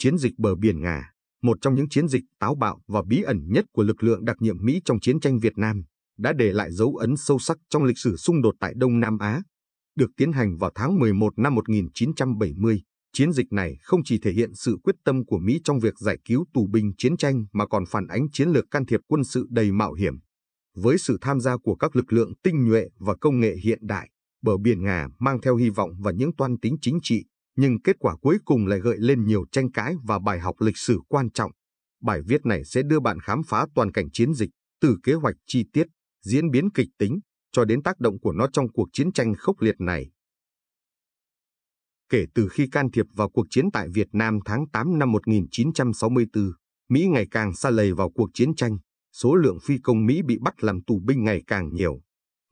Chiến dịch bờ biển Nga, một trong những chiến dịch táo bạo và bí ẩn nhất của lực lượng đặc nhiệm Mỹ trong chiến tranh Việt Nam, đã để lại dấu ấn sâu sắc trong lịch sử xung đột tại Đông Nam Á. Được tiến hành vào tháng 11 năm 1970, chiến dịch này không chỉ thể hiện sự quyết tâm của Mỹ trong việc giải cứu tù binh chiến tranh mà còn phản ánh chiến lược can thiệp quân sự đầy mạo hiểm. Với sự tham gia của các lực lượng tinh nhuệ và công nghệ hiện đại, bờ biển Nga mang theo hy vọng và những toan tính chính trị, nhưng kết quả cuối cùng lại gợi lên nhiều tranh cãi và bài học lịch sử quan trọng. Bài viết này sẽ đưa bạn khám phá toàn cảnh chiến dịch, từ kế hoạch chi tiết, diễn biến kịch tính, cho đến tác động của nó trong cuộc chiến tranh khốc liệt này. Kể từ khi can thiệp vào cuộc chiến tại Việt Nam tháng 8 năm 1964, Mỹ ngày càng xa lầy vào cuộc chiến tranh, số lượng phi công Mỹ bị bắt làm tù binh ngày càng nhiều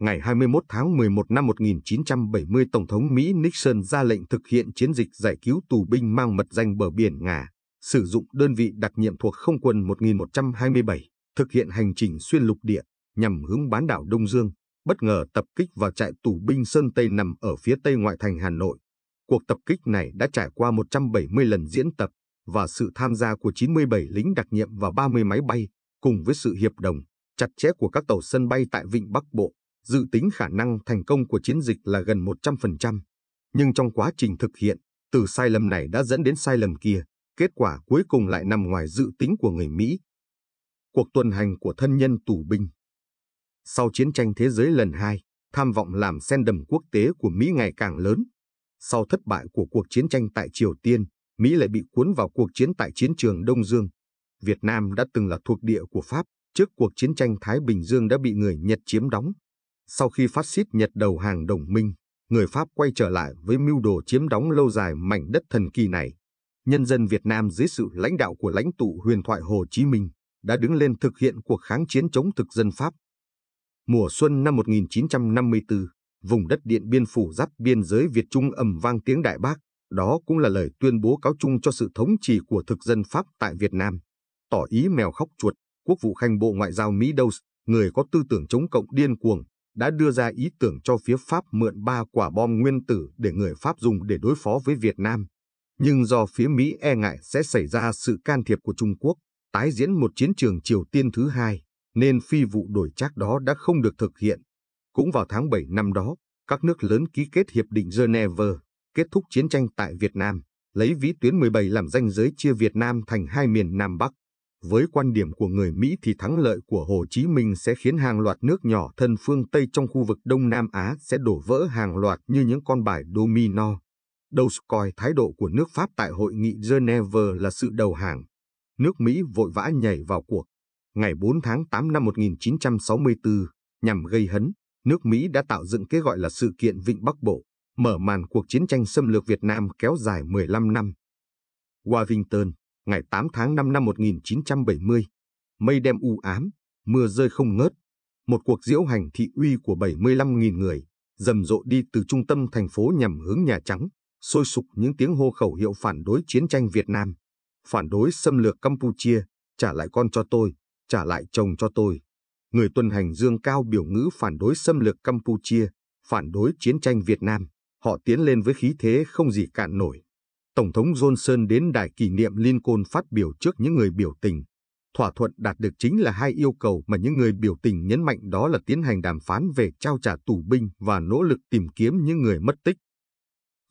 ngày 21 tháng 11 năm 1970 Tổng thống Mỹ Nixon ra lệnh thực hiện chiến dịch giải cứu tù binh mang mật danh bờ biển Nga, sử dụng đơn vị đặc nhiệm thuộc không quân 1127, thực hiện hành trình xuyên lục địa nhằm hướng bán đảo Đông Dương, bất ngờ tập kích vào trại tù binh Sơn Tây nằm ở phía tây ngoại thành Hà Nội. Cuộc tập kích này đã trải qua 170 lần diễn tập và sự tham gia của 97 lính đặc nhiệm và 30 máy bay, cùng với sự hiệp đồng chặt chẽ của các tàu sân bay tại Vịnh Bắc Bộ dự tính khả năng thành công của chiến dịch là gần 100%. Nhưng trong quá trình thực hiện, từ sai lầm này đã dẫn đến sai lầm kia, kết quả cuối cùng lại nằm ngoài dự tính của người Mỹ. Cuộc tuần hành của thân nhân tù binh Sau chiến tranh thế giới lần hai, tham vọng làm sen đầm quốc tế của Mỹ ngày càng lớn. Sau thất bại của cuộc chiến tranh tại Triều Tiên, Mỹ lại bị cuốn vào cuộc chiến tại chiến trường Đông Dương. Việt Nam đã từng là thuộc địa của Pháp, trước cuộc chiến tranh Thái Bình Dương đã bị người Nhật chiếm đóng, sau khi phát xít Nhật đầu hàng đồng minh, người Pháp quay trở lại với mưu đồ chiếm đóng lâu dài mảnh đất thần kỳ này. Nhân dân Việt Nam dưới sự lãnh đạo của lãnh tụ huyền thoại Hồ Chí Minh đã đứng lên thực hiện cuộc kháng chiến chống thực dân Pháp. Mùa xuân năm 1954, vùng đất Điện Biên Phủ giáp biên giới Việt Trung ầm vang tiếng Đại Bác, đó cũng là lời tuyên bố cáo chung cho sự thống trị của thực dân Pháp tại Việt Nam. Tỏ ý mèo khóc chuột, quốc vụ khanh Bộ Ngoại giao Mỹ Dose, người có tư tưởng chống cộng điên cuồng, đã đưa ra ý tưởng cho phía Pháp mượn ba quả bom nguyên tử để người Pháp dùng để đối phó với Việt Nam. Nhưng do phía Mỹ e ngại sẽ xảy ra sự can thiệp của Trung Quốc, tái diễn một chiến trường Triều Tiên thứ hai, nên phi vụ đổi trác đó đã không được thực hiện. Cũng vào tháng 7 năm đó, các nước lớn ký kết Hiệp định Geneva, kết thúc chiến tranh tại Việt Nam, lấy vĩ tuyến 17 làm ranh giới chia Việt Nam thành hai miền Nam Bắc. Với quan điểm của người Mỹ thì thắng lợi của Hồ Chí Minh sẽ khiến hàng loạt nước nhỏ thân phương Tây trong khu vực Đông Nam Á sẽ đổ vỡ hàng loạt như những con bài domino. Đầu coi thái độ của nước Pháp tại hội nghị Geneva là sự đầu hàng. Nước Mỹ vội vã nhảy vào cuộc. Ngày 4 tháng 8 năm 1964, nhằm gây hấn, nước Mỹ đã tạo dựng cái gọi là sự kiện Vịnh Bắc Bộ, mở màn cuộc chiến tranh xâm lược Việt Nam kéo dài 15 năm. Washington, ngày 8 tháng 5 năm 1970, mây đem u ám, mưa rơi không ngớt. Một cuộc diễu hành thị uy của 75.000 người rầm rộ đi từ trung tâm thành phố nhằm hướng Nhà Trắng, sôi sục những tiếng hô khẩu hiệu phản đối chiến tranh Việt Nam, phản đối xâm lược Campuchia, trả lại con cho tôi, trả lại chồng cho tôi. Người tuần hành dương cao biểu ngữ phản đối xâm lược Campuchia, phản đối chiến tranh Việt Nam, họ tiến lên với khí thế không gì cản nổi. Tổng thống Johnson đến đài kỷ niệm Lincoln phát biểu trước những người biểu tình. Thỏa thuận đạt được chính là hai yêu cầu mà những người biểu tình nhấn mạnh đó là tiến hành đàm phán về trao trả tù binh và nỗ lực tìm kiếm những người mất tích.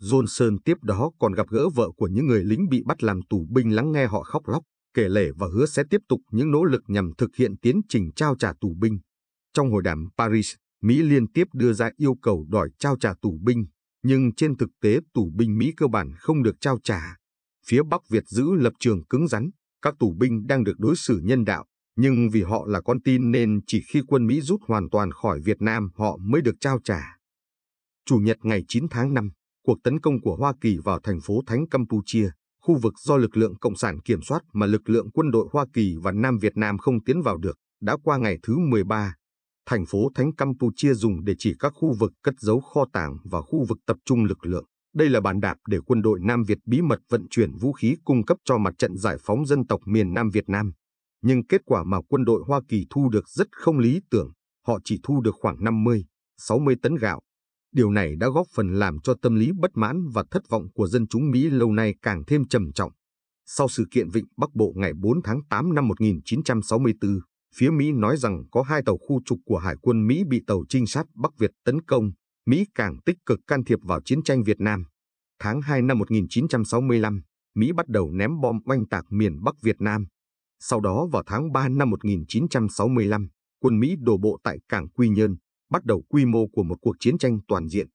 Johnson tiếp đó còn gặp gỡ vợ của những người lính bị bắt làm tù binh lắng nghe họ khóc lóc, kể lể và hứa sẽ tiếp tục những nỗ lực nhằm thực hiện tiến trình trao trả tù binh. Trong hội đàm Paris, Mỹ liên tiếp đưa ra yêu cầu đòi trao trả tù binh nhưng trên thực tế tù binh Mỹ cơ bản không được trao trả. Phía Bắc Việt giữ lập trường cứng rắn, các tù binh đang được đối xử nhân đạo, nhưng vì họ là con tin nên chỉ khi quân Mỹ rút hoàn toàn khỏi Việt Nam họ mới được trao trả. Chủ nhật ngày 9 tháng 5, cuộc tấn công của Hoa Kỳ vào thành phố Thánh Campuchia, khu vực do lực lượng Cộng sản kiểm soát mà lực lượng quân đội Hoa Kỳ và Nam Việt Nam không tiến vào được, đã qua ngày thứ 13, thành phố Thánh Campuchia dùng để chỉ các khu vực cất giấu kho tàng và khu vực tập trung lực lượng. Đây là bàn đạp để quân đội Nam Việt bí mật vận chuyển vũ khí cung cấp cho mặt trận giải phóng dân tộc miền Nam Việt Nam. Nhưng kết quả mà quân đội Hoa Kỳ thu được rất không lý tưởng, họ chỉ thu được khoảng 50, 60 tấn gạo. Điều này đã góp phần làm cho tâm lý bất mãn và thất vọng của dân chúng Mỹ lâu nay càng thêm trầm trọng. Sau sự kiện Vịnh Bắc Bộ ngày 4 tháng 8 năm 1964, phía Mỹ nói rằng có hai tàu khu trục của Hải quân Mỹ bị tàu trinh sát Bắc Việt tấn công, Mỹ càng tích cực can thiệp vào chiến tranh Việt Nam. Tháng 2 năm 1965, Mỹ bắt đầu ném bom oanh tạc miền Bắc Việt Nam. Sau đó vào tháng 3 năm 1965, quân Mỹ đổ bộ tại cảng Quy Nhơn, bắt đầu quy mô của một cuộc chiến tranh toàn diện.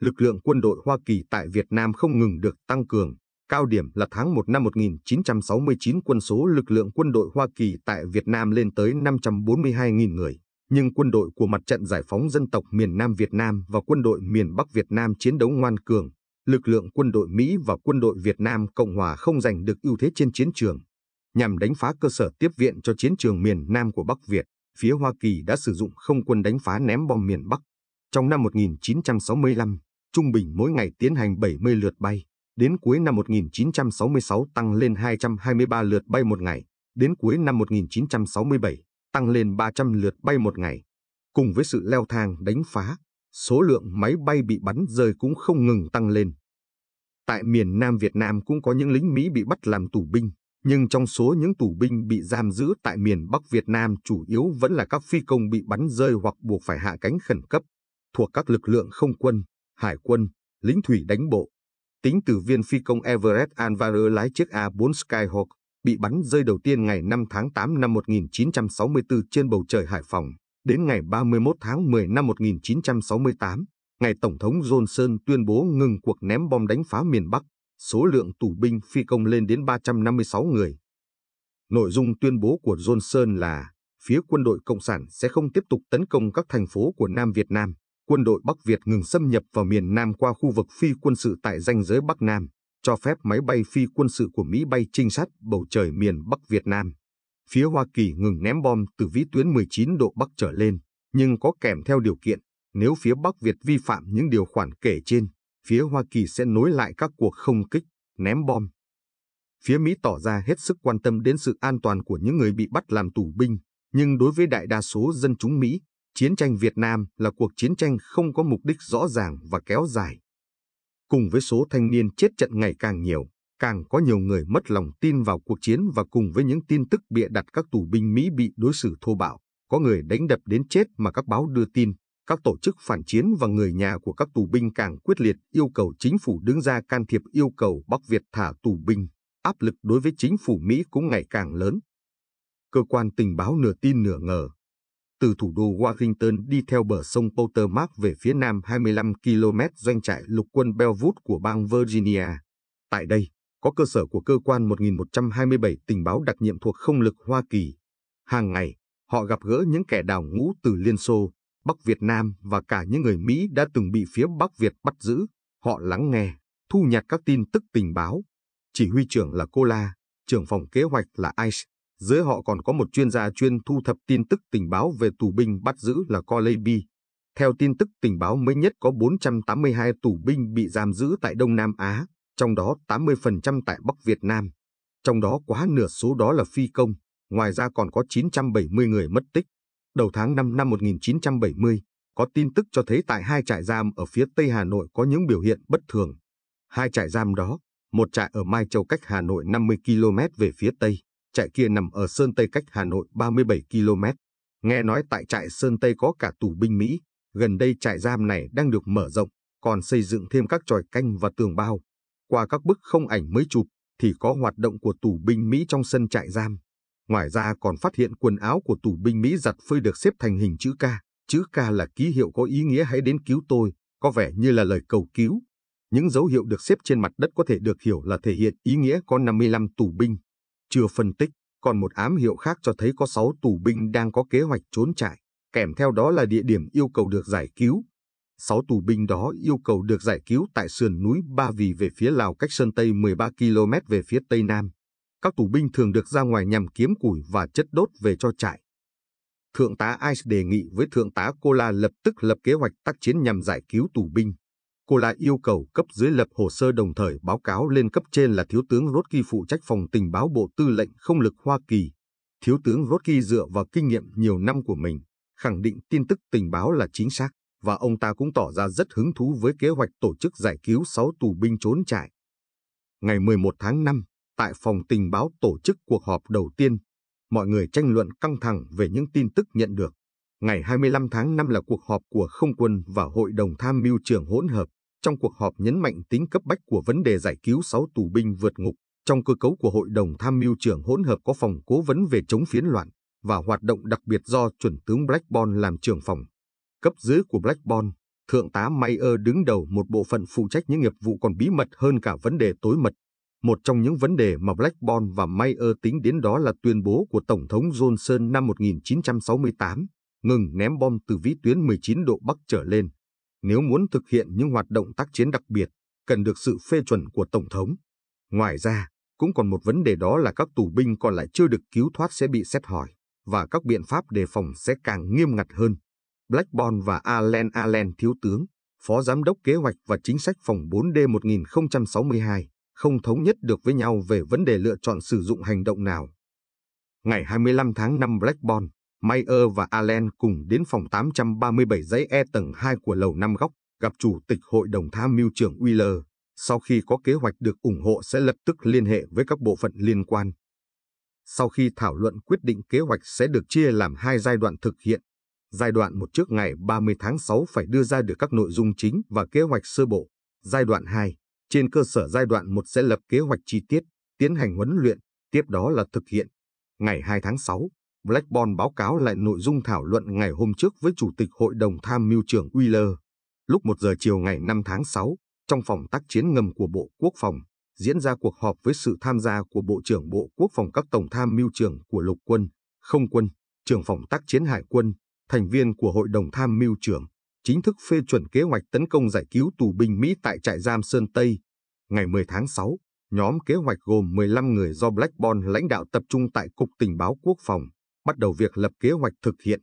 Lực lượng quân đội Hoa Kỳ tại Việt Nam không ngừng được tăng cường, Cao điểm là tháng 1 năm 1969 quân số lực lượng quân đội Hoa Kỳ tại Việt Nam lên tới 542.000 người, nhưng quân đội của mặt trận giải phóng dân tộc miền Nam Việt Nam và quân đội miền Bắc Việt Nam chiến đấu ngoan cường, lực lượng quân đội Mỹ và quân đội Việt Nam Cộng Hòa không giành được ưu thế trên chiến trường. Nhằm đánh phá cơ sở tiếp viện cho chiến trường miền Nam của Bắc Việt, phía Hoa Kỳ đã sử dụng không quân đánh phá ném bom miền Bắc. Trong năm 1965, trung bình mỗi ngày tiến hành 70 lượt bay đến cuối năm 1966 tăng lên 223 lượt bay một ngày, đến cuối năm 1967 tăng lên 300 lượt bay một ngày. Cùng với sự leo thang đánh phá, số lượng máy bay bị bắn rơi cũng không ngừng tăng lên. Tại miền Nam Việt Nam cũng có những lính Mỹ bị bắt làm tù binh, nhưng trong số những tù binh bị giam giữ tại miền Bắc Việt Nam chủ yếu vẫn là các phi công bị bắn rơi hoặc buộc phải hạ cánh khẩn cấp, thuộc các lực lượng không quân, hải quân, lính thủy đánh bộ, Tính từ viên phi công Everett Alvarez lái chiếc A-4 Skyhawk bị bắn rơi đầu tiên ngày 5 tháng 8 năm 1964 trên bầu trời Hải Phòng, đến ngày 31 tháng 10 năm 1968, ngày Tổng thống Johnson tuyên bố ngừng cuộc ném bom đánh phá miền Bắc, số lượng tù binh phi công lên đến 356 người. Nội dung tuyên bố của Johnson là phía quân đội Cộng sản sẽ không tiếp tục tấn công các thành phố của Nam Việt Nam quân đội Bắc Việt ngừng xâm nhập vào miền Nam qua khu vực phi quân sự tại ranh giới Bắc Nam, cho phép máy bay phi quân sự của Mỹ bay trinh sát bầu trời miền Bắc Việt Nam. Phía Hoa Kỳ ngừng ném bom từ vĩ tuyến 19 độ Bắc trở lên, nhưng có kèm theo điều kiện, nếu phía Bắc Việt vi phạm những điều khoản kể trên, phía Hoa Kỳ sẽ nối lại các cuộc không kích, ném bom. Phía Mỹ tỏ ra hết sức quan tâm đến sự an toàn của những người bị bắt làm tù binh, nhưng đối với đại đa số dân chúng Mỹ, Chiến tranh Việt Nam là cuộc chiến tranh không có mục đích rõ ràng và kéo dài. Cùng với số thanh niên chết trận ngày càng nhiều, càng có nhiều người mất lòng tin vào cuộc chiến và cùng với những tin tức bịa đặt các tù binh Mỹ bị đối xử thô bạo, có người đánh đập đến chết mà các báo đưa tin, các tổ chức phản chiến và người nhà của các tù binh càng quyết liệt yêu cầu chính phủ đứng ra can thiệp yêu cầu Bắc Việt thả tù binh, áp lực đối với chính phủ Mỹ cũng ngày càng lớn. Cơ quan tình báo nửa tin nửa ngờ, từ thủ đô Washington đi theo bờ sông Potomac về phía nam 25 km doanh trại lục quân Bellwood của bang Virginia. Tại đây, có cơ sở của cơ quan 1127 tình báo đặc nhiệm thuộc không lực Hoa Kỳ. Hàng ngày, họ gặp gỡ những kẻ đào ngũ từ Liên Xô, Bắc Việt Nam và cả những người Mỹ đã từng bị phía Bắc Việt bắt giữ. Họ lắng nghe, thu nhặt các tin tức tình báo. Chỉ huy trưởng là Cola, trưởng phòng kế hoạch là Ice, dưới họ còn có một chuyên gia chuyên thu thập tin tức tình báo về tù binh bắt giữ là Kolebi. Theo tin tức tình báo mới nhất có 482 tù binh bị giam giữ tại Đông Nam Á, trong đó 80% tại Bắc Việt Nam. Trong đó quá nửa số đó là phi công, ngoài ra còn có 970 người mất tích. Đầu tháng 5 năm 1970, có tin tức cho thấy tại hai trại giam ở phía Tây Hà Nội có những biểu hiện bất thường. Hai trại giam đó, một trại ở Mai Châu cách Hà Nội 50 km về phía Tây, trại kia nằm ở Sơn Tây cách Hà Nội 37 km. Nghe nói tại trại Sơn Tây có cả tù binh Mỹ, gần đây trại giam này đang được mở rộng, còn xây dựng thêm các tròi canh và tường bao. Qua các bức không ảnh mới chụp thì có hoạt động của tù binh Mỹ trong sân trại giam. Ngoài ra còn phát hiện quần áo của tù binh Mỹ giặt phơi được xếp thành hình chữ K. Chữ K là ký hiệu có ý nghĩa hãy đến cứu tôi, có vẻ như là lời cầu cứu. Những dấu hiệu được xếp trên mặt đất có thể được hiểu là thể hiện ý nghĩa có 55 tù binh chưa phân tích, còn một ám hiệu khác cho thấy có 6 tù binh đang có kế hoạch trốn chạy, kèm theo đó là địa điểm yêu cầu được giải cứu. 6 tù binh đó yêu cầu được giải cứu tại sườn núi Ba Vì về phía Lào cách Sơn Tây 13 km về phía Tây Nam. Các tù binh thường được ra ngoài nhằm kiếm củi và chất đốt về cho trại. Thượng tá Ice đề nghị với Thượng tá Cola lập tức lập kế hoạch tác chiến nhằm giải cứu tù binh cô lại yêu cầu cấp dưới lập hồ sơ đồng thời báo cáo lên cấp trên là Thiếu tướng Rocky phụ trách phòng tình báo Bộ Tư lệnh Không lực Hoa Kỳ. Thiếu tướng Rocky dựa vào kinh nghiệm nhiều năm của mình, khẳng định tin tức tình báo là chính xác, và ông ta cũng tỏ ra rất hứng thú với kế hoạch tổ chức giải cứu 6 tù binh trốn trại. Ngày 11 tháng 5, tại phòng tình báo tổ chức cuộc họp đầu tiên, mọi người tranh luận căng thẳng về những tin tức nhận được. Ngày 25 tháng 5 là cuộc họp của không quân và Hội đồng Tham mưu trưởng hỗn hợp trong cuộc họp nhấn mạnh tính cấp bách của vấn đề giải cứu 6 tù binh vượt ngục trong cơ cấu của Hội đồng Tham mưu trưởng hỗn hợp có phòng cố vấn về chống phiến loạn và hoạt động đặc biệt do chuẩn tướng Blackburn làm trưởng phòng. Cấp dưới của Blackburn, Thượng tá Mayer đứng đầu một bộ phận phụ trách những nghiệp vụ còn bí mật hơn cả vấn đề tối mật. Một trong những vấn đề mà Blackburn và Mayer tính đến đó là tuyên bố của Tổng thống Johnson năm 1968, ngừng ném bom từ vĩ tuyến 19 độ Bắc trở lên. Nếu muốn thực hiện những hoạt động tác chiến đặc biệt, cần được sự phê chuẩn của Tổng thống. Ngoài ra, cũng còn một vấn đề đó là các tù binh còn lại chưa được cứu thoát sẽ bị xét hỏi, và các biện pháp đề phòng sẽ càng nghiêm ngặt hơn. Blackburn và Allen Allen Thiếu tướng, Phó Giám đốc Kế hoạch và Chính sách Phòng 4D 1062, không thống nhất được với nhau về vấn đề lựa chọn sử dụng hành động nào. Ngày 25 tháng 5 Blackburn, Mayer và Allen cùng đến phòng 837 dãy E tầng 2 của lầu 5 góc, gặp Chủ tịch Hội đồng Tham mưu trưởng Wheeler. Sau khi có kế hoạch được ủng hộ sẽ lập tức liên hệ với các bộ phận liên quan. Sau khi thảo luận quyết định kế hoạch sẽ được chia làm hai giai đoạn thực hiện. Giai đoạn một trước ngày 30 tháng 6 phải đưa ra được các nội dung chính và kế hoạch sơ bộ. Giai đoạn 2, trên cơ sở giai đoạn 1 sẽ lập kế hoạch chi tiết, tiến hành huấn luyện, tiếp đó là thực hiện. Ngày 2 tháng 6, Blackburn báo cáo lại nội dung thảo luận ngày hôm trước với Chủ tịch Hội đồng Tham mưu trưởng Wheeler. Lúc 1 giờ chiều ngày 5 tháng 6, trong phòng tác chiến ngầm của Bộ Quốc phòng, diễn ra cuộc họp với sự tham gia của Bộ trưởng Bộ Quốc phòng các Tổng tham mưu trưởng của Lục quân, Không quân, trưởng phòng tác chiến Hải quân, thành viên của Hội đồng Tham mưu trưởng, chính thức phê chuẩn kế hoạch tấn công giải cứu tù binh Mỹ tại trại giam Sơn Tây. Ngày 10 tháng 6, nhóm kế hoạch gồm 15 người do Blackburn lãnh đạo tập trung tại Cục Tình báo Quốc phòng, bắt đầu việc lập kế hoạch thực hiện.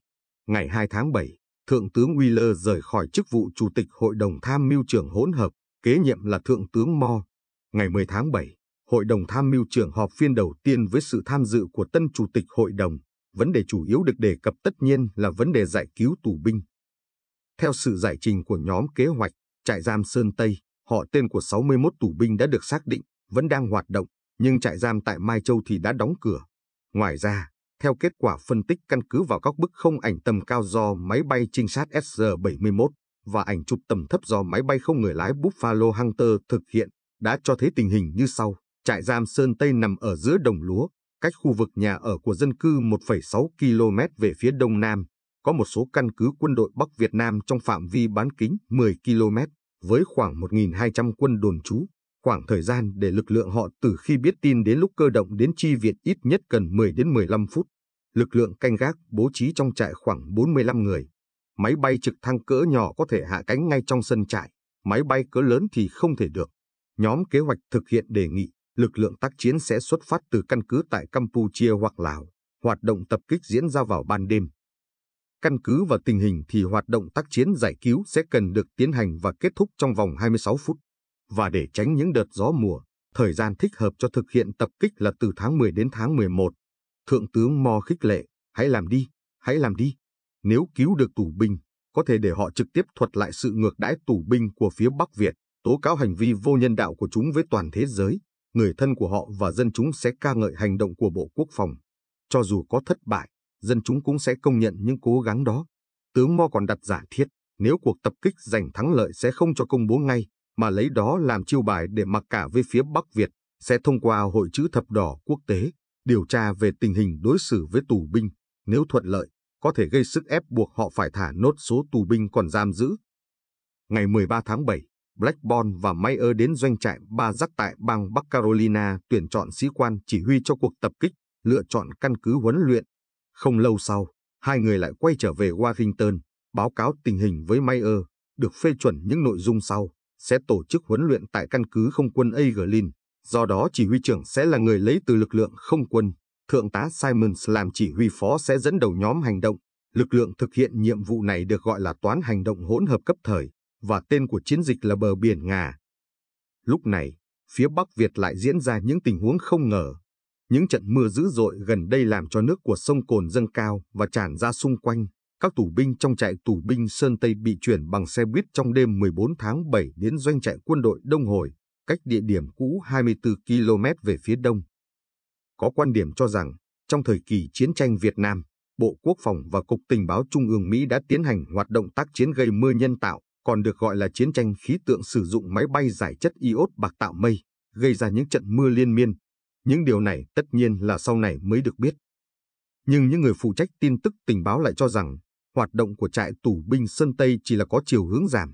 Ngày 2 tháng 7, Thượng tướng Wheeler rời khỏi chức vụ Chủ tịch Hội đồng Tham mưu trưởng hỗn hợp, kế nhiệm là Thượng tướng Mo. Ngày 10 tháng phiên 7, Hội đồng Tham mưu trưởng họp phiên đầu tiên với sự tham dự của tân Chủ tịch Hội đồng. Vấn đề chủ yếu được đề cập tất nhiên là vấn đề giải cứu tù binh. Theo sự giải trình của nhóm kế hoạch, trại giam Sơn Tây, họ tên của 61 tù binh đã được xác định, vẫn đang hoạt động, nhưng trại giam tại Mai Châu thì đã đóng cửa. Ngoài ra, theo kết quả phân tích căn cứ vào các bức không ảnh tầm cao do máy bay trinh sát SR-71 và ảnh chụp tầm thấp do máy bay không người lái Buffalo Hunter thực hiện, đã cho thấy tình hình như sau. Trại giam Sơn Tây nằm ở giữa đồng lúa, cách khu vực nhà ở của dân cư 1,6 km về phía đông nam. Có một số căn cứ quân đội Bắc Việt Nam trong phạm vi bán kính 10 km với khoảng 1.200 quân đồn trú. Khoảng thời gian để lực lượng họ từ khi biết tin đến lúc cơ động đến chi viện ít nhất cần 10 đến 15 phút. Lực lượng canh gác bố trí trong trại khoảng 45 người. Máy bay trực thăng cỡ nhỏ có thể hạ cánh ngay trong sân trại, máy bay cỡ lớn thì không thể được. Nhóm kế hoạch thực hiện đề nghị lực lượng tác chiến sẽ xuất phát từ căn cứ tại Campuchia hoặc Lào, hoạt động tập kích diễn ra vào ban đêm. Căn cứ vào tình hình thì hoạt động tác chiến giải cứu sẽ cần được tiến hành và kết thúc trong vòng 26 phút và để tránh những đợt gió mùa, thời gian thích hợp cho thực hiện tập kích là từ tháng 10 đến tháng 11. Thượng tướng Mo khích lệ, hãy làm đi, hãy làm đi. Nếu cứu được tù binh, có thể để họ trực tiếp thuật lại sự ngược đãi tù binh của phía Bắc Việt, tố cáo hành vi vô nhân đạo của chúng với toàn thế giới, người thân của họ và dân chúng sẽ ca ngợi hành động của Bộ Quốc phòng. Cho dù có thất bại, dân chúng cũng sẽ công nhận những cố gắng đó. Tướng Mo còn đặt giả thiết, nếu cuộc tập kích giành thắng lợi sẽ không cho công bố ngay, mà lấy đó làm chiêu bài để mặc cả với phía Bắc Việt, sẽ thông qua Hội chữ thập đỏ quốc tế, điều tra về tình hình đối xử với tù binh, nếu thuận lợi, có thể gây sức ép buộc họ phải thả nốt số tù binh còn giam giữ. Ngày 13 tháng 7, Blackburn và Mayer đến doanh trại Ba Giác tại bang Bắc Carolina tuyển chọn sĩ quan chỉ huy cho cuộc tập kích, lựa chọn căn cứ huấn luyện. Không lâu sau, hai người lại quay trở về Washington, báo cáo tình hình với Mayer, được phê chuẩn những nội dung sau sẽ tổ chức huấn luyện tại căn cứ không quân Aiglin, do đó chỉ huy trưởng sẽ là người lấy từ lực lượng không quân. Thượng tá Simons làm chỉ huy phó sẽ dẫn đầu nhóm hành động. Lực lượng thực hiện nhiệm vụ này được gọi là toán hành động hỗn hợp cấp thời và tên của chiến dịch là bờ biển Nga. Lúc này, phía Bắc Việt lại diễn ra những tình huống không ngờ. Những trận mưa dữ dội gần đây làm cho nước của sông Cồn dâng cao và tràn ra xung quanh, các tù binh trong trại tù binh Sơn Tây bị chuyển bằng xe buýt trong đêm 14 tháng 7 đến doanh trại quân đội Đông Hồi, cách địa điểm cũ 24 km về phía đông. Có quan điểm cho rằng, trong thời kỳ chiến tranh Việt Nam, Bộ Quốc phòng và Cục Tình báo Trung ương Mỹ đã tiến hành hoạt động tác chiến gây mưa nhân tạo, còn được gọi là chiến tranh khí tượng sử dụng máy bay giải chất iốt bạc tạo mây, gây ra những trận mưa liên miên. Những điều này tất nhiên là sau này mới được biết. Nhưng những người phụ trách tin tức tình báo lại cho rằng hoạt động của trại tù binh Sơn Tây chỉ là có chiều hướng giảm.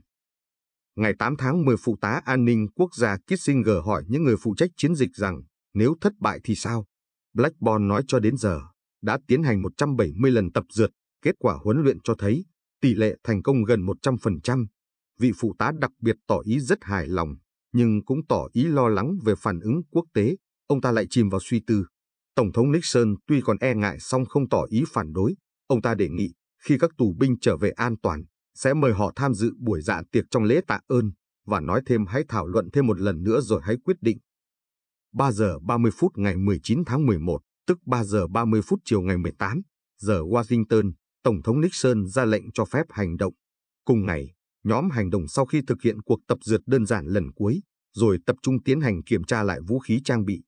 Ngày 8 tháng 10 Phụ tá An ninh Quốc gia Kissinger hỏi những người phụ trách chiến dịch rằng nếu thất bại thì sao? Blackburn nói cho đến giờ, đã tiến hành 170 lần tập dượt, kết quả huấn luyện cho thấy tỷ lệ thành công gần 100%. Vị phụ tá đặc biệt tỏ ý rất hài lòng, nhưng cũng tỏ ý lo lắng về phản ứng quốc tế. Ông ta lại chìm vào suy tư. Tổng thống Nixon tuy còn e ngại song không tỏ ý phản đối. Ông ta đề nghị khi các tù binh trở về an toàn, sẽ mời họ tham dự buổi dạ tiệc trong lễ tạ ơn và nói thêm hãy thảo luận thêm một lần nữa rồi hãy quyết định. 3 giờ 30 phút ngày 19 tháng 11, tức 3 giờ 30 phút chiều ngày 18, giờ Washington, Tổng thống Nixon ra lệnh cho phép hành động. Cùng ngày, nhóm hành động sau khi thực hiện cuộc tập dượt đơn giản lần cuối, rồi tập trung tiến hành kiểm tra lại vũ khí trang bị.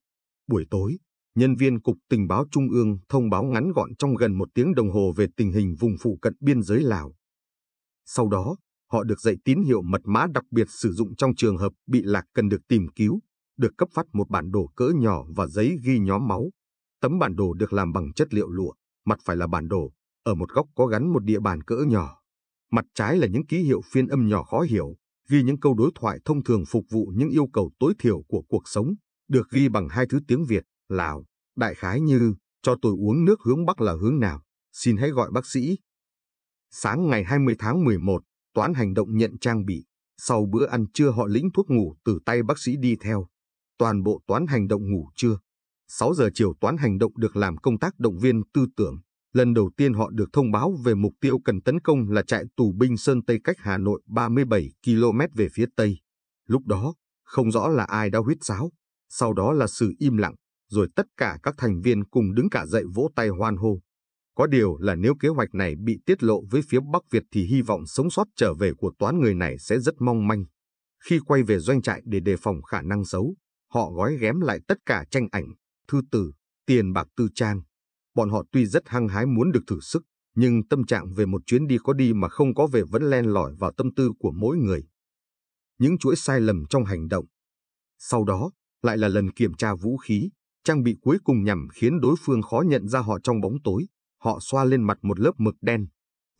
Buổi tối, nhân viên Cục Tình báo Trung ương thông báo ngắn gọn trong gần một tiếng đồng hồ về tình hình vùng phụ cận biên giới Lào. Sau đó, họ được dạy tín hiệu mật mã đặc biệt sử dụng trong trường hợp bị lạc cần được tìm cứu, được cấp phát một bản đồ cỡ nhỏ và giấy ghi nhóm máu. Tấm bản đồ được làm bằng chất liệu lụa, mặt phải là bản đồ, ở một góc có gắn một địa bàn cỡ nhỏ. Mặt trái là những ký hiệu phiên âm nhỏ khó hiểu, ghi những câu đối thoại thông thường phục vụ những yêu cầu tối thiểu của cuộc sống, được ghi bằng hai thứ tiếng Việt, Lào. Đại khái như, cho tôi uống nước hướng Bắc là hướng nào, xin hãy gọi bác sĩ. Sáng ngày 20 tháng 11, toán hành động nhận trang bị. Sau bữa ăn trưa họ lĩnh thuốc ngủ từ tay bác sĩ đi theo. Toàn bộ toán hành động ngủ trưa. 6 giờ chiều toán hành động được làm công tác động viên tư tưởng. Lần đầu tiên họ được thông báo về mục tiêu cần tấn công là trại tù binh Sơn Tây cách Hà Nội 37 km về phía Tây. Lúc đó, không rõ là ai đã huyết sáo, sau đó là sự im lặng, rồi tất cả các thành viên cùng đứng cả dậy vỗ tay hoan hô. Có điều là nếu kế hoạch này bị tiết lộ với phía Bắc Việt thì hy vọng sống sót trở về của toán người này sẽ rất mong manh. Khi quay về doanh trại để đề phòng khả năng xấu, họ gói ghém lại tất cả tranh ảnh, thư từ, tiền bạc tư trang. Bọn họ tuy rất hăng hái muốn được thử sức, nhưng tâm trạng về một chuyến đi có đi mà không có về vẫn len lỏi vào tâm tư của mỗi người. Những chuỗi sai lầm trong hành động. Sau đó, lại là lần kiểm tra vũ khí, Trang bị cuối cùng nhằm khiến đối phương khó nhận ra họ trong bóng tối. Họ xoa lên mặt một lớp mực đen.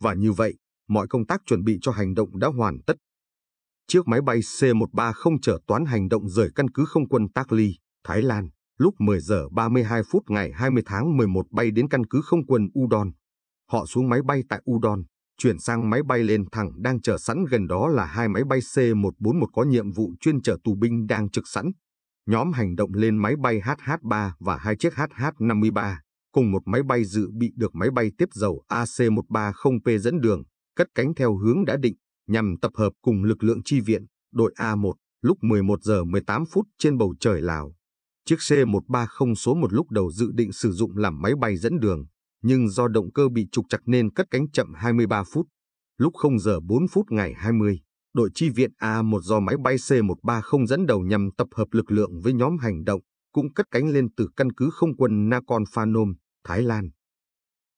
Và như vậy, mọi công tác chuẩn bị cho hành động đã hoàn tất. Chiếc máy bay C-130 chở toán hành động rời căn cứ không quân Takli, Thái Lan, lúc 10 giờ 32 phút ngày 20 tháng 11 bay đến căn cứ không quân Udon. Họ xuống máy bay tại Udon, chuyển sang máy bay lên thẳng đang chờ sẵn gần đó là hai máy bay C-141 có nhiệm vụ chuyên chở tù binh đang trực sẵn nhóm hành động lên máy bay HH-3 và hai chiếc HH-53, cùng một máy bay dự bị được máy bay tiếp dầu AC-130P dẫn đường, cất cánh theo hướng đã định, nhằm tập hợp cùng lực lượng chi viện, đội A-1, lúc 11 giờ 18 phút trên bầu trời Lào. Chiếc C-130 số một lúc đầu dự định sử dụng làm máy bay dẫn đường, nhưng do động cơ bị trục chặt nên cất cánh chậm 23 phút. Lúc 0 giờ 4 phút ngày 20 đội chi viện A1 do máy bay C-130 dẫn đầu nhằm tập hợp lực lượng với nhóm hành động, cũng cất cánh lên từ căn cứ không quân Nakhon Phanom, Thái Lan.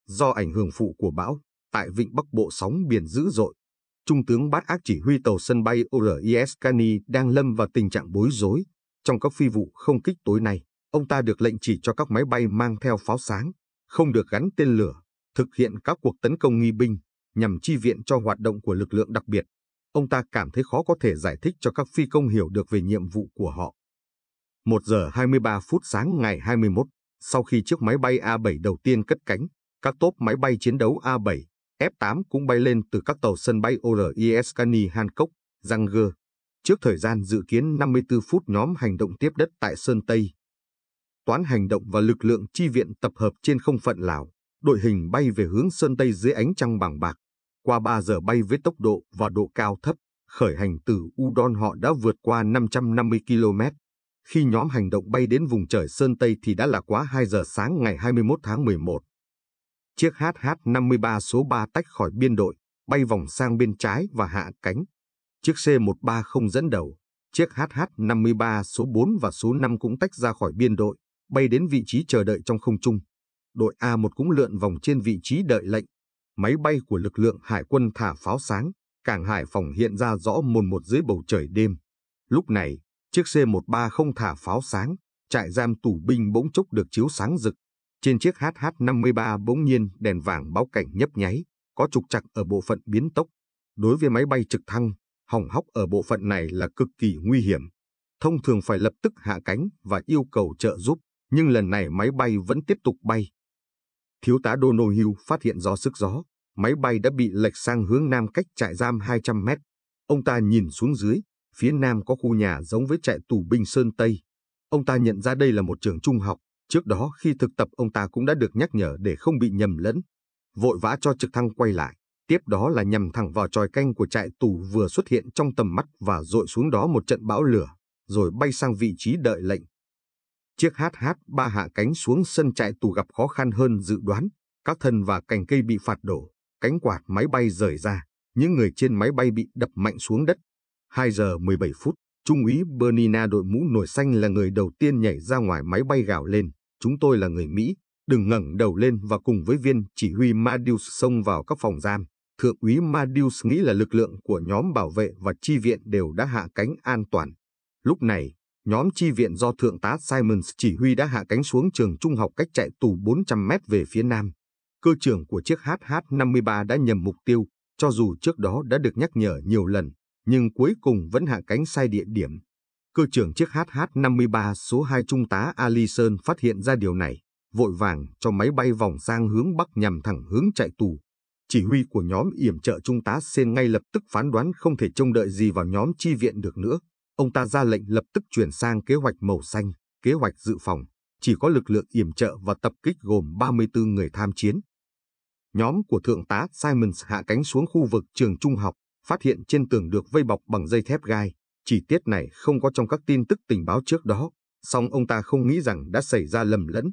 Do ảnh hưởng phụ của bão, tại vịnh Bắc Bộ sóng biển dữ dội, Trung tướng Bát Ác chỉ huy tàu sân bay URIS Kani đang lâm vào tình trạng bối rối. Trong các phi vụ không kích tối nay, ông ta được lệnh chỉ cho các máy bay mang theo pháo sáng, không được gắn tên lửa, thực hiện các cuộc tấn công nghi binh nhằm chi viện cho hoạt động của lực lượng đặc biệt. Ông ta cảm thấy khó có thể giải thích cho các phi công hiểu được về nhiệm vụ của họ. 1 giờ 23 phút sáng ngày 21, sau khi chiếc máy bay A-7 đầu tiên cất cánh, các tốp máy bay chiến đấu A-7, F-8 cũng bay lên từ các tàu sân bay ORIS Kani Hancock, Zanger, trước thời gian dự kiến 54 phút nhóm hành động tiếp đất tại Sơn Tây. Toán hành động và lực lượng chi viện tập hợp trên không phận Lào, đội hình bay về hướng Sơn Tây dưới ánh trăng bằng bạc. Qua 3 giờ bay với tốc độ và độ cao thấp, khởi hành từ Udon họ đã vượt qua 550 km. Khi nhóm hành động bay đến vùng trời Sơn Tây thì đã là quá 2 giờ sáng ngày 21 tháng 11. Chiếc HH-53 số 3 tách khỏi biên đội, bay vòng sang bên trái và hạ cánh. Chiếc C-130 dẫn đầu, chiếc HH-53 số 4 và số 5 cũng tách ra khỏi biên đội, bay đến vị trí chờ đợi trong không trung. Đội A1 cũng lượn vòng trên vị trí đợi lệnh, máy bay của lực lượng hải quân thả pháo sáng, cảng Hải Phòng hiện ra rõ mồn một dưới bầu trời đêm. Lúc này, chiếc c 130 không thả pháo sáng, trại giam tù binh bỗng chốc được chiếu sáng rực. Trên chiếc HH-53 bỗng nhiên đèn vàng báo cảnh nhấp nháy, có trục trặc ở bộ phận biến tốc. Đối với máy bay trực thăng, hỏng hóc ở bộ phận này là cực kỳ nguy hiểm. Thông thường phải lập tức hạ cánh và yêu cầu trợ giúp, nhưng lần này máy bay vẫn tiếp tục bay, thiếu tá Donohue phát hiện do sức gió, máy bay đã bị lệch sang hướng nam cách trại giam 200 mét. Ông ta nhìn xuống dưới, phía nam có khu nhà giống với trại tù binh Sơn Tây. Ông ta nhận ra đây là một trường trung học, trước đó khi thực tập ông ta cũng đã được nhắc nhở để không bị nhầm lẫn. Vội vã cho trực thăng quay lại, tiếp đó là nhằm thẳng vào tròi canh của trại tù vừa xuất hiện trong tầm mắt và dội xuống đó một trận bão lửa, rồi bay sang vị trí đợi lệnh. Chiếc HH-3 hạ cánh xuống sân trại tù gặp khó khăn hơn dự đoán, các thân và cành cây bị phạt đổ, cánh quạt máy bay rời ra, những người trên máy bay bị đập mạnh xuống đất. 2 giờ 17 phút, Trung úy Bernina đội mũ nổi xanh là người đầu tiên nhảy ra ngoài máy bay gào lên, chúng tôi là người Mỹ, đừng ngẩng đầu lên và cùng với viên chỉ huy Madius xông vào các phòng giam. Thượng úy Madius nghĩ là lực lượng của nhóm bảo vệ và chi viện đều đã hạ cánh an toàn. Lúc này, nhóm chi viện do Thượng tá Simons chỉ huy đã hạ cánh xuống trường trung học cách chạy tù 400 mét về phía nam. Cơ trưởng của chiếc HH-53 đã nhầm mục tiêu, cho dù trước đó đã được nhắc nhở nhiều lần, nhưng cuối cùng vẫn hạ cánh sai địa điểm. Cơ trưởng chiếc HH-53 số 2 Trung tá Allison phát hiện ra điều này, vội vàng cho máy bay vòng sang hướng Bắc nhằm thẳng hướng chạy tù. Chỉ huy của nhóm yểm trợ Trung tá Sen ngay lập tức phán đoán không thể trông đợi gì vào nhóm chi viện được nữa ông ta ra lệnh lập tức chuyển sang kế hoạch màu xanh, kế hoạch dự phòng, chỉ có lực lượng yểm trợ và tập kích gồm 34 người tham chiến. Nhóm của Thượng tá Simons hạ cánh xuống khu vực trường trung học, phát hiện trên tường được vây bọc bằng dây thép gai. Chi tiết này không có trong các tin tức tình báo trước đó, song ông ta không nghĩ rằng đã xảy ra lầm lẫn.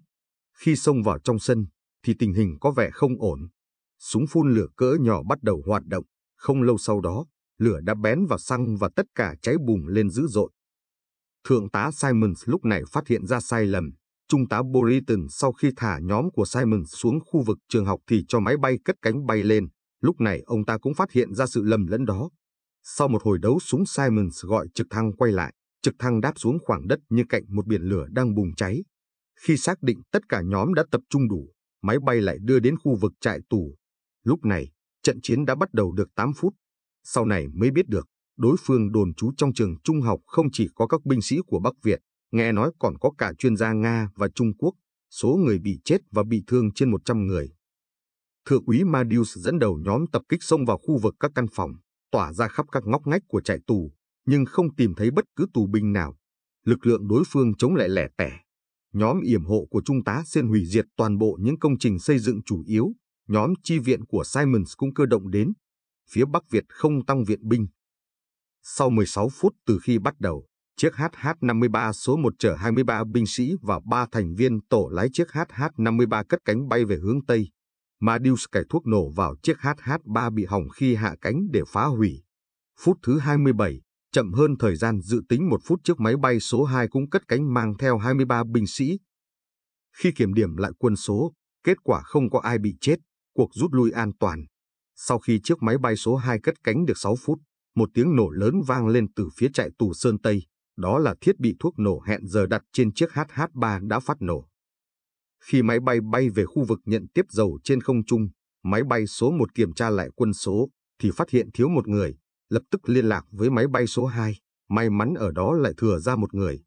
Khi xông vào trong sân, thì tình hình có vẻ không ổn. Súng phun lửa cỡ nhỏ bắt đầu hoạt động, không lâu sau đó, lửa đã bén vào xăng và tất cả cháy bùng lên dữ dội. Thượng tá Simons lúc này phát hiện ra sai lầm. Trung tá Boriton sau khi thả nhóm của Simons xuống khu vực trường học thì cho máy bay cất cánh bay lên. Lúc này ông ta cũng phát hiện ra sự lầm lẫn đó. Sau một hồi đấu súng Simons gọi trực thăng quay lại, trực thăng đáp xuống khoảng đất như cạnh một biển lửa đang bùng cháy. Khi xác định tất cả nhóm đã tập trung đủ, máy bay lại đưa đến khu vực trại tù. Lúc này, trận chiến đã bắt đầu được 8 phút sau này mới biết được, đối phương đồn trú trong trường trung học không chỉ có các binh sĩ của Bắc Việt, nghe nói còn có cả chuyên gia Nga và Trung Quốc, số người bị chết và bị thương trên 100 người. Thượng úy Madius dẫn đầu nhóm tập kích xông vào khu vực các căn phòng, tỏa ra khắp các ngóc ngách của trại tù, nhưng không tìm thấy bất cứ tù binh nào. Lực lượng đối phương chống lại lẻ tẻ. Nhóm yểm hộ của Trung tá Xên hủy diệt toàn bộ những công trình xây dựng chủ yếu, nhóm chi viện của Simons cũng cơ động đến, phía Bắc Việt không tăng viện binh. Sau 16 phút từ khi bắt đầu, chiếc HH-53 số 1 chở 23 binh sĩ và 3 thành viên tổ lái chiếc HH-53 cất cánh bay về hướng Tây, mà Deus cải thuốc nổ vào chiếc HH-3 bị hỏng khi hạ cánh để phá hủy. Phút thứ 27, chậm hơn thời gian dự tính một phút chiếc máy bay số 2 cũng cất cánh mang theo 23 binh sĩ. Khi kiểm điểm lại quân số, kết quả không có ai bị chết, cuộc rút lui an toàn. Sau khi chiếc máy bay số 2 cất cánh được 6 phút, một tiếng nổ lớn vang lên từ phía trại tù Sơn Tây, đó là thiết bị thuốc nổ hẹn giờ đặt trên chiếc HH-3 đã phát nổ. Khi máy bay bay về khu vực nhận tiếp dầu trên không trung, máy bay số 1 kiểm tra lại quân số thì phát hiện thiếu một người, lập tức liên lạc với máy bay số 2, may mắn ở đó lại thừa ra một người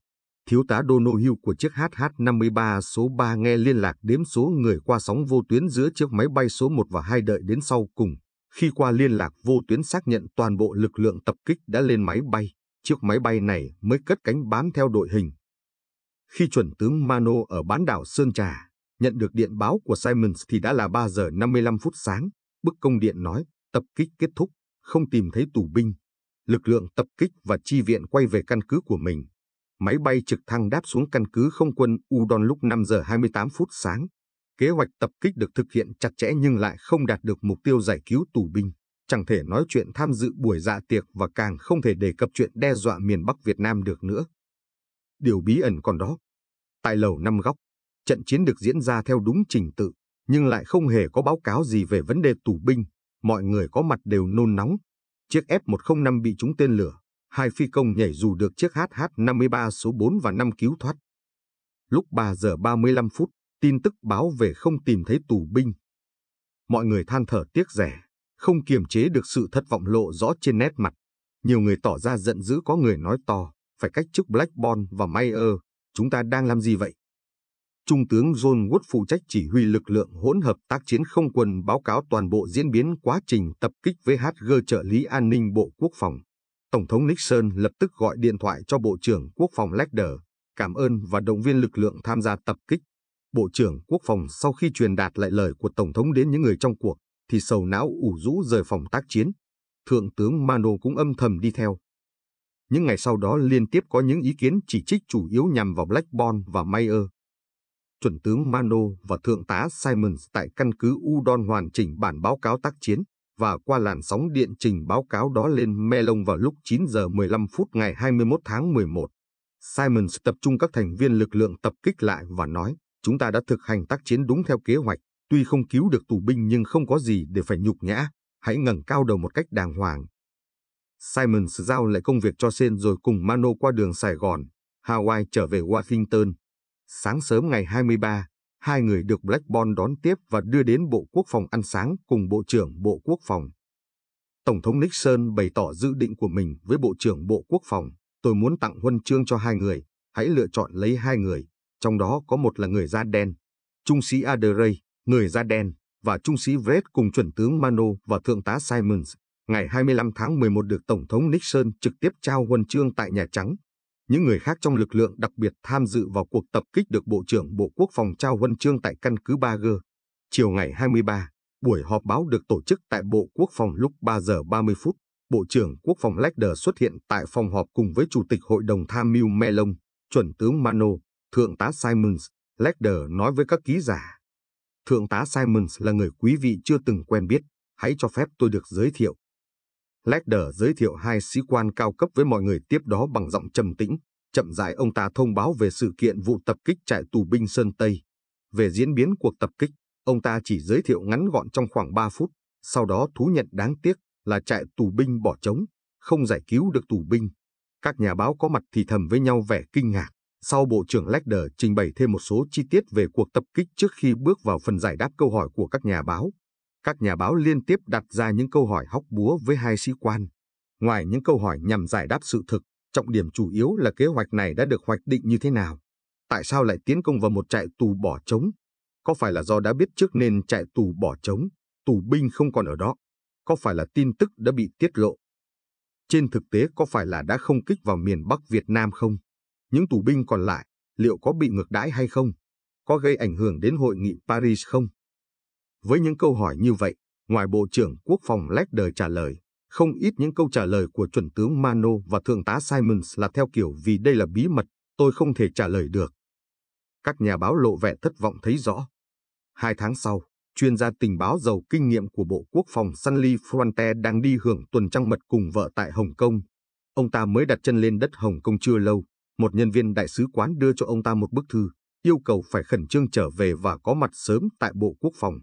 thiếu tá Donohue của chiếc HH-53 số 3 nghe liên lạc đếm số người qua sóng vô tuyến giữa chiếc máy bay số 1 và 2 đợi đến sau cùng. Khi qua liên lạc vô tuyến xác nhận toàn bộ lực lượng tập kích đã lên máy bay, chiếc máy bay này mới cất cánh bám theo đội hình. Khi chuẩn tướng Mano ở bán đảo Sơn Trà nhận được điện báo của Simons thì đã là 3 giờ 55 phút sáng. Bức công điện nói, tập kích kết thúc, không tìm thấy tù binh. Lực lượng tập kích và chi viện quay về căn cứ của mình máy bay trực thăng đáp xuống căn cứ không quân Udon lúc 5 giờ 28 phút sáng. Kế hoạch tập kích được thực hiện chặt chẽ nhưng lại không đạt được mục tiêu giải cứu tù binh, chẳng thể nói chuyện tham dự buổi dạ tiệc và càng không thể đề cập chuyện đe dọa miền Bắc Việt Nam được nữa. Điều bí ẩn còn đó. Tại lầu năm góc, trận chiến được diễn ra theo đúng trình tự, nhưng lại không hề có báo cáo gì về vấn đề tù binh. Mọi người có mặt đều nôn nóng. Chiếc F-105 bị trúng tên lửa, hai phi công nhảy dù được chiếc HH-53 số 4 và 5 cứu thoát. Lúc 3 giờ 35 phút, tin tức báo về không tìm thấy tù binh. Mọi người than thở tiếc rẻ, không kiềm chế được sự thất vọng lộ rõ trên nét mặt. Nhiều người tỏ ra giận dữ có người nói to, phải cách chức Blackburn và Mayer, chúng ta đang làm gì vậy? Trung tướng John Wood phụ trách chỉ huy lực lượng hỗn hợp tác chiến không quân báo cáo toàn bộ diễn biến quá trình tập kích với HG trợ lý an ninh Bộ Quốc phòng. Tổng thống Nixon lập tức gọi điện thoại cho Bộ trưởng Quốc phòng Leder, cảm ơn và động viên lực lượng tham gia tập kích. Bộ trưởng Quốc phòng sau khi truyền đạt lại lời của Tổng thống đến những người trong cuộc, thì sầu não ủ rũ rời phòng tác chiến. Thượng tướng Mano cũng âm thầm đi theo. Những ngày sau đó liên tiếp có những ý kiến chỉ trích chủ yếu nhằm vào Blackburn và Mayer. Chuẩn tướng Mano và Thượng tá Simons tại căn cứ Udon hoàn chỉnh bản báo cáo tác chiến và qua làn sóng điện trình báo cáo đó lên Melon vào lúc 9 giờ 15 phút ngày 21 tháng 11. Simons tập trung các thành viên lực lượng tập kích lại và nói, chúng ta đã thực hành tác chiến đúng theo kế hoạch, tuy không cứu được tù binh nhưng không có gì để phải nhục nhã, hãy ngẩng cao đầu một cách đàng hoàng. Simons giao lại công việc cho Sen rồi cùng Mano qua đường Sài Gòn, Hawaii trở về Washington. Sáng sớm ngày 23, hai người được Blackburn đón tiếp và đưa đến Bộ Quốc phòng ăn sáng cùng Bộ trưởng Bộ Quốc phòng. Tổng thống Nixon bày tỏ dự định của mình với Bộ trưởng Bộ Quốc phòng, tôi muốn tặng huân chương cho hai người, hãy lựa chọn lấy hai người, trong đó có một là người da đen, trung sĩ Adderley, người da đen, và trung sĩ Brett cùng chuẩn tướng Mano và thượng tá Simons. Ngày 25 tháng 11 được Tổng thống Nixon trực tiếp trao huân chương tại Nhà Trắng những người khác trong lực lượng đặc biệt tham dự vào cuộc tập kích được Bộ trưởng Bộ Quốc phòng trao huân chương tại căn cứ Ba G. Chiều ngày 23, buổi họp báo được tổ chức tại Bộ Quốc phòng lúc 3 giờ 30 phút. Bộ trưởng Quốc phòng Lechner xuất hiện tại phòng họp cùng với Chủ tịch Hội đồng Tham mưu Melong, chuẩn tướng Mano, Thượng tá Simons. Lechner nói với các ký giả. Thượng tá Simons là người quý vị chưa từng quen biết, hãy cho phép tôi được giới thiệu. Leder giới thiệu hai sĩ quan cao cấp với mọi người tiếp đó bằng giọng trầm tĩnh. Chậm rãi ông ta thông báo về sự kiện vụ tập kích trại tù binh Sơn Tây. Về diễn biến cuộc tập kích, ông ta chỉ giới thiệu ngắn gọn trong khoảng 3 phút, sau đó thú nhận đáng tiếc là trại tù binh bỏ trống, không giải cứu được tù binh. Các nhà báo có mặt thì thầm với nhau vẻ kinh ngạc. Sau Bộ trưởng Leder trình bày thêm một số chi tiết về cuộc tập kích trước khi bước vào phần giải đáp câu hỏi của các nhà báo. Các nhà báo liên tiếp đặt ra những câu hỏi hóc búa với hai sĩ quan. Ngoài những câu hỏi nhằm giải đáp sự thực, trọng điểm chủ yếu là kế hoạch này đã được hoạch định như thế nào? Tại sao lại tiến công vào một trại tù bỏ trống? Có phải là do đã biết trước nên trại tù bỏ trống, tù binh không còn ở đó? Có phải là tin tức đã bị tiết lộ? Trên thực tế có phải là đã không kích vào miền Bắc Việt Nam không? Những tù binh còn lại liệu có bị ngược đãi hay không? Có gây ảnh hưởng đến hội nghị Paris không? Với những câu hỏi như vậy, ngoài Bộ trưởng Quốc phòng Lester trả lời, không ít những câu trả lời của chuẩn tướng Mano và thượng tá Simons là theo kiểu vì đây là bí mật, tôi không thể trả lời được. Các nhà báo lộ vẻ thất vọng thấy rõ. Hai tháng sau, chuyên gia tình báo giàu kinh nghiệm của Bộ Quốc phòng Stanley Fronte đang đi hưởng tuần trăng mật cùng vợ tại Hồng Kông. Ông ta mới đặt chân lên đất Hồng Kông chưa lâu, một nhân viên đại sứ quán đưa cho ông ta một bức thư, yêu cầu phải khẩn trương trở về và có mặt sớm tại Bộ Quốc phòng.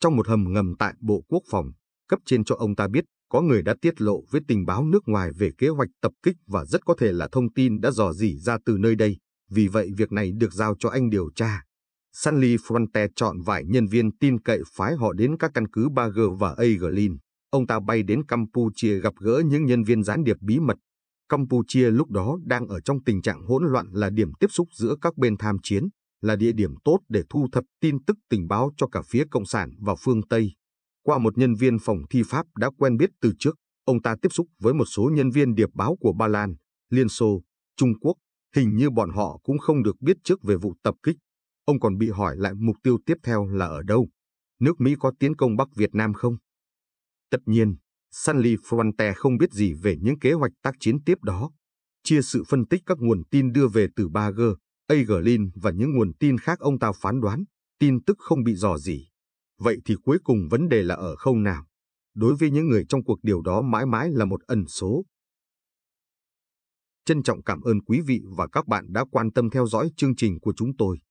Trong một hầm ngầm tại Bộ Quốc phòng, cấp trên cho ông ta biết có người đã tiết lộ với tình báo nước ngoài về kế hoạch tập kích và rất có thể là thông tin đã dò dỉ ra từ nơi đây. Vì vậy việc này được giao cho anh điều tra. Sunny Fronte chọn vài nhân viên tin cậy phái họ đến các căn cứ Bager và Aglin. Ông ta bay đến Campuchia gặp gỡ những nhân viên gián điệp bí mật. Campuchia lúc đó đang ở trong tình trạng hỗn loạn là điểm tiếp xúc giữa các bên tham chiến là địa điểm tốt để thu thập tin tức tình báo cho cả phía Cộng sản và phương Tây. Qua một nhân viên phòng thi Pháp đã quen biết từ trước, ông ta tiếp xúc với một số nhân viên điệp báo của Ba Lan, Liên Xô, Trung Quốc. Hình như bọn họ cũng không được biết trước về vụ tập kích. Ông còn bị hỏi lại mục tiêu tiếp theo là ở đâu. Nước Mỹ có tiến công Bắc Việt Nam không? Tất nhiên, Stanley Fronte không biết gì về những kế hoạch tác chiến tiếp đó. Chia sự phân tích các nguồn tin đưa về từ Ba Bagger, Eigerlin và những nguồn tin khác ông ta phán đoán, tin tức không bị dò gì. Vậy thì cuối cùng vấn đề là ở không nào? Đối với những người trong cuộc điều đó mãi mãi là một ẩn số. Trân trọng cảm ơn quý vị và các bạn đã quan tâm theo dõi chương trình của chúng tôi.